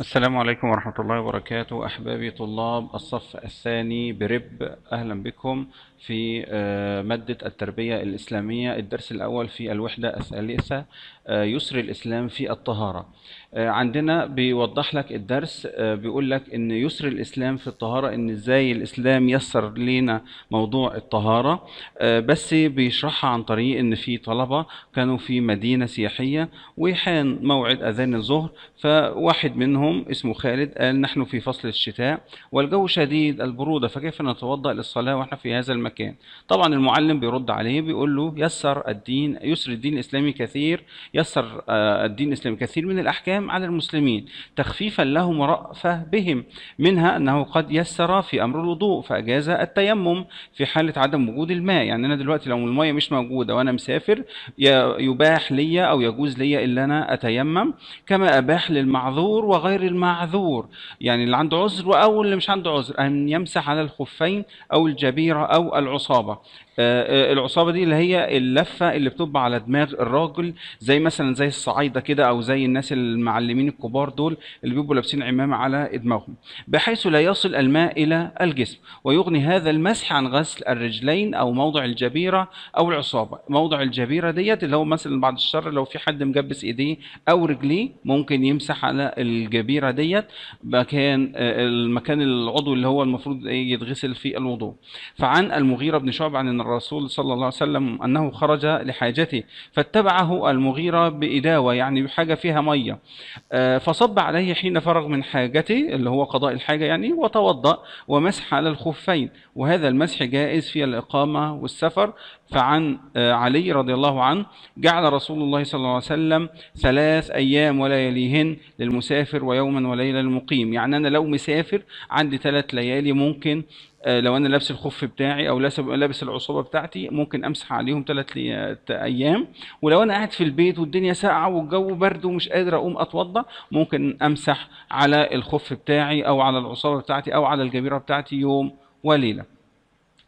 السلام عليكم ورحمة الله وبركاته أحبابي طلاب الصف الثاني برب أهلا بكم في آه، مادة التربية الإسلامية الدرس الأول في الوحدة الثالثة آه، يسر الإسلام في الطهارة آه، عندنا بيوضح لك الدرس بيقول لك إن يسر الإسلام في الطهارة إن إزاي الإسلام يسر لنا موضوع الطهارة بس بيشرحها عن طريق إن في طلبة كانوا في مدينة سياحية وحان موعد أذان الظهر فواحد منهم منهم اسمه خالد قال نحن في فصل الشتاء والجو شديد البرودة فكيف نتوضأ للصلاة وإحنا في هذا المكان طبعا المعلم بيرد عليه بيقول له يسر الدين يسر الدين الإسلامي كثير يسر آه، الدين الإسلامي كثير من الأحكام على المسلمين تخفيفا لهم ورأفة بهم منها أنه قد يسر في أمر الوضوء فأجاز التيمم في حالة عدم وجود الماء يعني أنا دلوقتي لو المية مش موجودة وأنا مسافر يباح لي أو يجوز لي إلا أنا أتيمم كما أباح للمعذور وغير غير المعذور يعني اللي عنده عذر أو اللي مش عنده عذر أن يمسح على الخفين أو الجبيرة أو العصابة آه، آه، العصابه دي اللي هي اللفه اللي بتبقى على دماغ الراجل زي مثلا زي الصعايده كده او زي الناس المعلمين الكبار دول اللي بيبقوا لابسين عمامه على دماغهم بحيث لا يصل الماء الى الجسم ويغني هذا المسح عن غسل الرجلين او موضع الجبيره او العصابه موضع الجبيره ديت اللي هو مثلا بعد الشر لو في حد مجبس ايديه او رجليه ممكن يمسح على الجبيره ديت مكان آه، المكان العضو اللي هو المفروض إيه يتغسل في الوضوء فعن المغيره بن شعب عن الرسول صلى الله عليه وسلم أنه خرج لحاجته فاتبعه المغيرة بإداوة يعني بحاجة فيها مية آه، فصب عليه حين فرغ من حاجته اللي هو قضاء الحاجة يعني وتوضأ ومسح على الخفين وهذا المسح جائز في الإقامة والسفر فعن آه، علي رضي الله عنه جعل رسول الله صلى الله عليه وسلم ثلاث أيام ولا يليهن للمسافر ويوما وليلة للمقيم يعني أنا لو مسافر عندي ثلاث ليالي ممكن آه، لو أنا لابس الخف بتاعي أو لابس العصابة بتاعتي ممكن أمسح عليهم ثلاث أيام ولو أنا قاعد في البيت والدنيا ساقعة والجو برد ومش قادر أقوم أتوضأ ممكن أمسح على الخف بتاعي أو على العصابة بتاعتي أو على الجبيرة بتاعتي يوم وليلة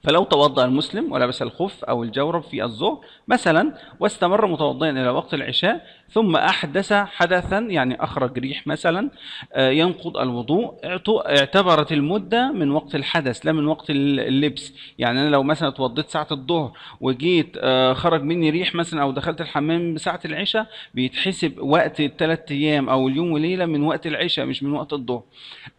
فلو توضأ المسلم ولبس الخف أو الجورب في الظهر مثلا واستمر متوضئا إلى وقت العشاء ثم أحدث حدثا يعني أخرج ريح مثلا آه، ينقض الوضوء اعتبرت المدة من وقت الحدث لا من وقت اللبس يعني أنا لو مثلا اتوضيت ساعة الظهر وجيت آه، خرج مني ريح مثلا أو دخلت الحمام بساعة العشاء بيتحسب وقت الثلاث أيام أو اليوم وليلة من وقت العشاء مش من وقت الظهر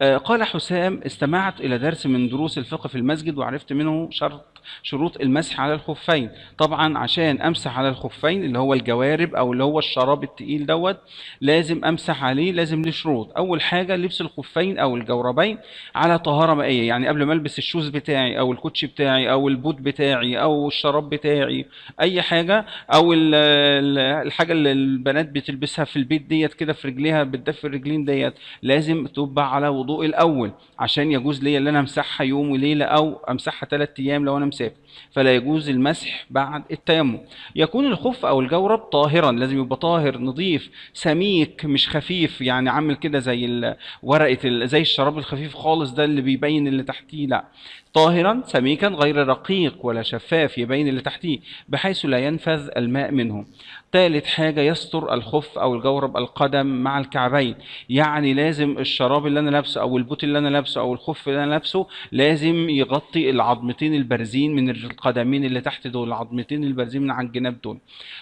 آه، قال حسام استمعت إلى درس من دروس الفقه في المسجد وعرفت منه شرط شروط المسح على الخفين طبعا عشان أمسح على الخفين اللي هو الجوارب أو اللي هو الشراب التراب التقيل دوت لازم امسح عليه لازم ليه شروط اول حاجه لبس الخفين او الجوربين على طهاره مائيه يعني قبل ما البس الشوز بتاعي او الكوتشي بتاعي او البوت بتاعي او الشراب بتاعي اي حاجه او الحاجه اللي البنات بتلبسها في البيت ديت كده في رجليها بتدفي الرجلين ديت لازم تبع على وضوء الاول عشان يجوز ليا ان انا امسحها يوم وليله او امسحها ثلاث ايام لو انا مسافر فلا يجوز المسح بعد التيمم يكون الخف او الجورب طاهرا لازم يبقى طاهر طاهر نظيف سميك مش خفيف يعني عامل كده زي ورقه زي الشراب الخفيف خالص ده اللي بيبين اللي تحتيه لا طاهرا سميكا غير رقيق ولا شفاف يبين اللي تحتيه بحيث لا ينفذ الماء منه ثالث حاجة يستر الخف أو الجورب القدم مع الكعبين يعني لازم الشراب اللي أنا لابسه أو البوت اللي أنا لابسه أو الخف اللي أنا لابسه لازم يغطي العظمتين البارزين من القدمين اللي تحت دول العظمتين البارزين من على الجناب دول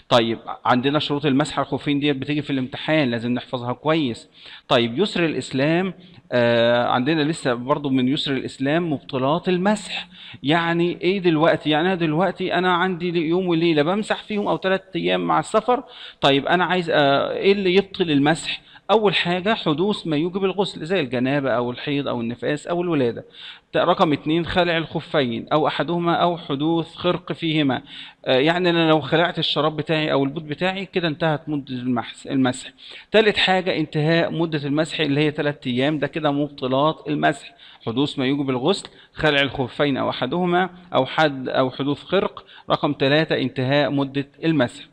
طيب عندنا شروط المسح الخفين ديت بتيجي في الامتحان لازم نحفظها كويس طيب يسر الإسلام آه عندنا لسه برضو من يسر الإسلام مبطلات المسح يعني ايه دلوقتي يعني انا دلوقتي انا عندي يوم وليله بمسح فيهم او ثلاث ايام مع السفر طيب انا عايز آه، ايه اللي يبطل المسح أول حاجة حدوث ما يوجب الغسل زي الجنابة أو الحيض أو النفاس أو الولادة رقم اتنين خلع الخفين أو أحدهما أو حدوث خرق فيهما آه، يعني أنا لو خلعت الشراب بتاعي أو البوت بتاعي كده انتهت مدة المسح تالت حاجة انتهاء مدة المسح اللي هي تلات أيام ده كده مبطلات المسح حدوث ما يوجب الغسل خلع الخفين أو أحدهما أو حد أو حدوث خرق رقم تلاتة انتهاء مدة المسح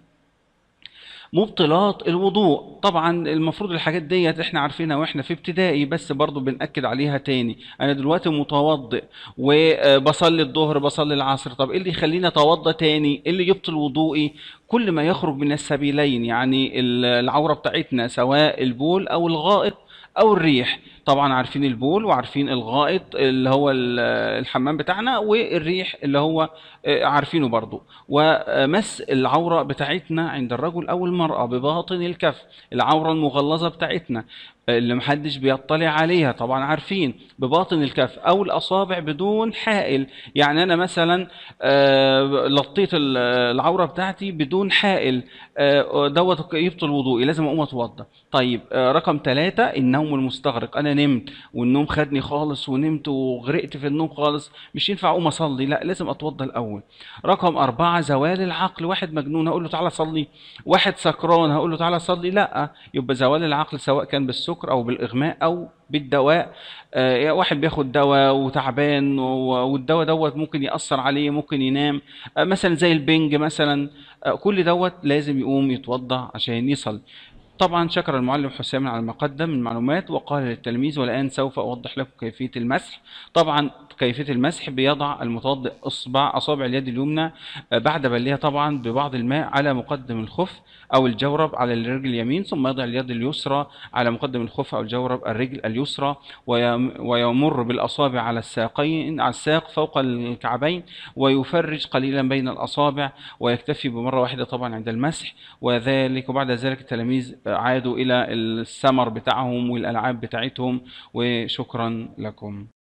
مبطلات الوضوء طبعا المفروض الحاجات ديت احنا عارفينها واحنا في ابتدائي بس برضو بنأكد عليها تاني انا دلوقتي متوضئ وبصلي الظهر بصلي العصر طب ايه اللي يخليني اتوضى تاني ايه اللي يبطل وضوئي كل ما يخرج من السبيلين يعني العورة بتاعتنا سواء البول او الغائط او الريح طبعا عارفين البول وعارفين الغائط اللي هو الحمام بتاعنا والريح اللي هو آه، عارفينه برضو ومس العورة بتاعتنا عند الرجل أو المرأة بباطن الكف العورة المغلظة بتاعتنا اللي محدش بيطلع عليها طبعا عارفين بباطن الكف او الاصابع بدون حائل يعني انا مثلا آه، لطيت العوره بتاعتي بدون حائل آه، دوت يبطل وضوئي لازم اقوم اتوضى طيب رقم ثلاثة النوم المستغرق انا نمت والنوم خدني خالص ونمت وغرقت في النوم خالص مش ينفع اقوم اصلي لا لازم اتوضى الاول رقم أربعة زوال العقل واحد مجنون هقول له تعالى صلي واحد سكران هقول له تعالى صلي لا يبقى زوال العقل سواء كان بالسكر او بالاغماء او بالدواء آه واحد بياخد دواء وتعبان والدواء دوت ممكن ياثر عليه ممكن ينام آه مثلا زي البنج مثلا آه كل دوت لازم يقوم يتوضا عشان يصلي طبعا شكر المعلم حسام على ما قدم من معلومات وقال للتلميذ والآن سوف أوضح لكم كيفية المسح طبعا كيفية المسح بيضع المتوضئ إصبع أصابع اليد اليمنى بعد بلها طبعا ببعض الماء على مقدم الخف أو الجورب على الرجل اليمين ثم يضع اليد اليسرى على مقدم الخف أو الجورب الرجل اليسرى ويمر بالأصابع على الساقين على الساق فوق الكعبين ويفرج قليلا بين الأصابع ويكتفي بمرة واحدة طبعا عند المسح وذلك وبعد ذلك التلاميذ عادوا إلى السمر بتاعهم والألعاب بتاعتهم وشكرا لكم